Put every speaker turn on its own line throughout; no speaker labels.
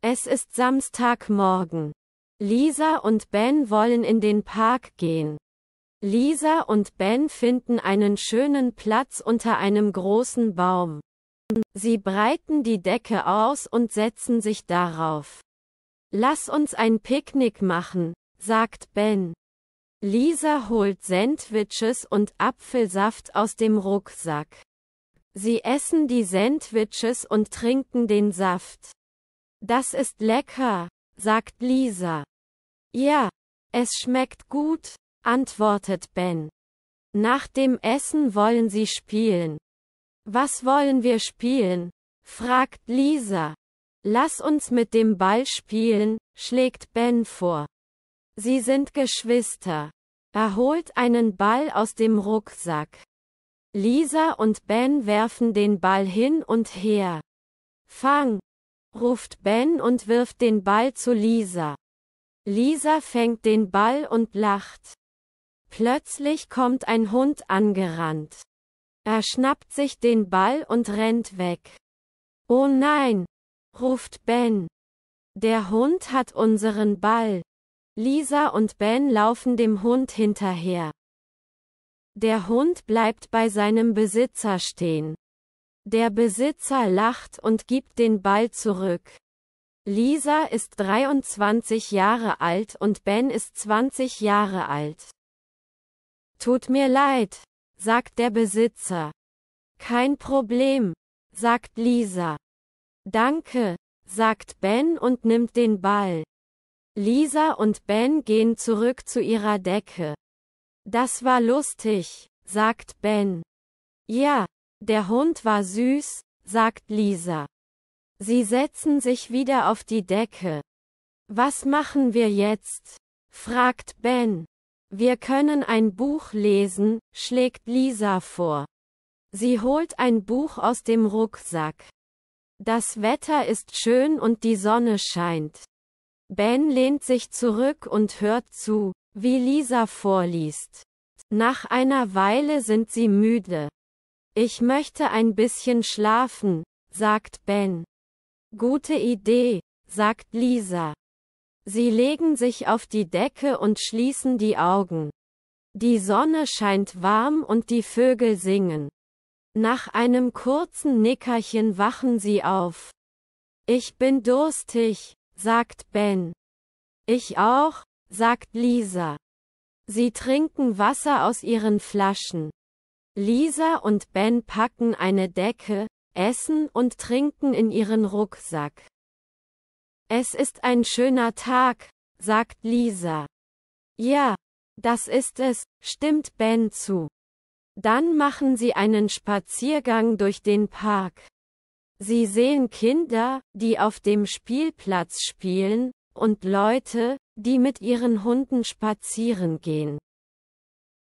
Es ist Samstagmorgen. Lisa und Ben wollen in den Park gehen. Lisa und Ben finden einen schönen Platz unter einem großen Baum. Sie breiten die Decke aus und setzen sich darauf. Lass uns ein Picknick machen, sagt Ben. Lisa holt Sandwiches und Apfelsaft aus dem Rucksack. Sie essen die Sandwiches und trinken den Saft. Das ist lecker, sagt Lisa. Ja, es schmeckt gut, antwortet Ben. Nach dem Essen wollen sie spielen. Was wollen wir spielen? fragt Lisa. Lass uns mit dem Ball spielen, schlägt Ben vor. Sie sind Geschwister. Er holt einen Ball aus dem Rucksack. Lisa und Ben werfen den Ball hin und her. Fang, ruft Ben und wirft den Ball zu Lisa. Lisa fängt den Ball und lacht. Plötzlich kommt ein Hund angerannt. Er schnappt sich den Ball und rennt weg. Oh nein, ruft Ben. Der Hund hat unseren Ball. Lisa und Ben laufen dem Hund hinterher. Der Hund bleibt bei seinem Besitzer stehen. Der Besitzer lacht und gibt den Ball zurück. Lisa ist 23 Jahre alt und Ben ist 20 Jahre alt. Tut mir leid, sagt der Besitzer. Kein Problem, sagt Lisa. Danke, sagt Ben und nimmt den Ball. Lisa und Ben gehen zurück zu ihrer Decke. Das war lustig, sagt Ben. Ja, der Hund war süß, sagt Lisa. Sie setzen sich wieder auf die Decke. Was machen wir jetzt? fragt Ben. Wir können ein Buch lesen, schlägt Lisa vor. Sie holt ein Buch aus dem Rucksack. Das Wetter ist schön und die Sonne scheint. Ben lehnt sich zurück und hört zu, wie Lisa vorliest. Nach einer Weile sind sie müde. Ich möchte ein bisschen schlafen, sagt Ben. Gute Idee, sagt Lisa. Sie legen sich auf die Decke und schließen die Augen. Die Sonne scheint warm und die Vögel singen. Nach einem kurzen Nickerchen wachen sie auf. Ich bin durstig, sagt Ben. Ich auch, sagt Lisa. Sie trinken Wasser aus ihren Flaschen. Lisa und Ben packen eine Decke, essen und trinken in ihren Rucksack. Es ist ein schöner Tag, sagt Lisa. Ja, das ist es, stimmt Ben zu. Dann machen sie einen Spaziergang durch den Park. Sie sehen Kinder, die auf dem Spielplatz spielen, und Leute, die mit ihren Hunden spazieren gehen.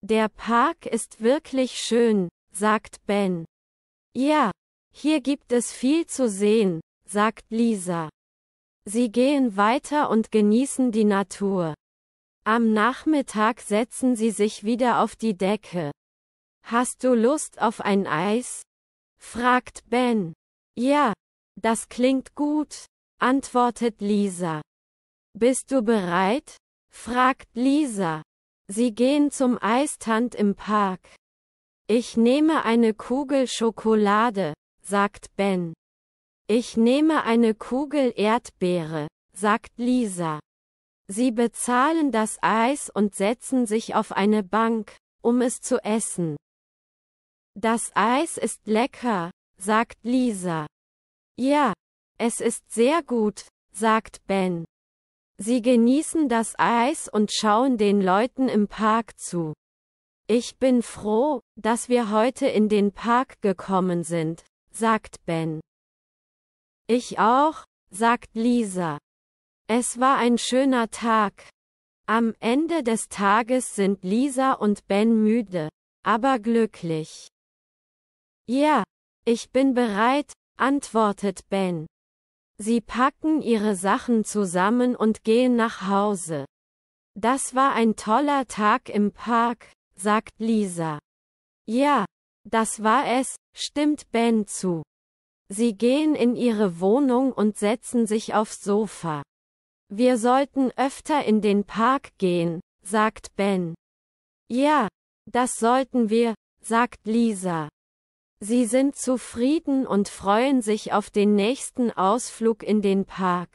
Der Park ist wirklich schön, sagt Ben. Ja, hier gibt es viel zu sehen, sagt Lisa. Sie gehen weiter und genießen die Natur. Am Nachmittag setzen sie sich wieder auf die Decke. Hast du Lust auf ein Eis? fragt Ben. Ja, das klingt gut, antwortet Lisa. Bist du bereit? fragt Lisa. Sie gehen zum Eistand im Park. Ich nehme eine Kugel Schokolade, sagt Ben. Ich nehme eine Kugel Erdbeere, sagt Lisa. Sie bezahlen das Eis und setzen sich auf eine Bank, um es zu essen. Das Eis ist lecker, sagt Lisa. Ja, es ist sehr gut, sagt Ben. Sie genießen das Eis und schauen den Leuten im Park zu. Ich bin froh, dass wir heute in den Park gekommen sind, sagt Ben. Ich auch, sagt Lisa. Es war ein schöner Tag. Am Ende des Tages sind Lisa und Ben müde, aber glücklich. Ja, ich bin bereit, antwortet Ben. Sie packen ihre Sachen zusammen und gehen nach Hause. Das war ein toller Tag im Park, sagt Lisa. Ja, das war es, stimmt Ben zu. Sie gehen in ihre Wohnung und setzen sich aufs Sofa. Wir sollten öfter in den Park gehen, sagt Ben. Ja, das sollten wir, sagt Lisa. Sie sind zufrieden und freuen sich auf den nächsten Ausflug in den Park.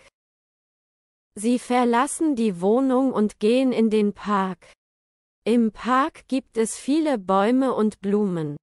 Sie verlassen die Wohnung und gehen in den Park. Im Park gibt es viele Bäume und Blumen.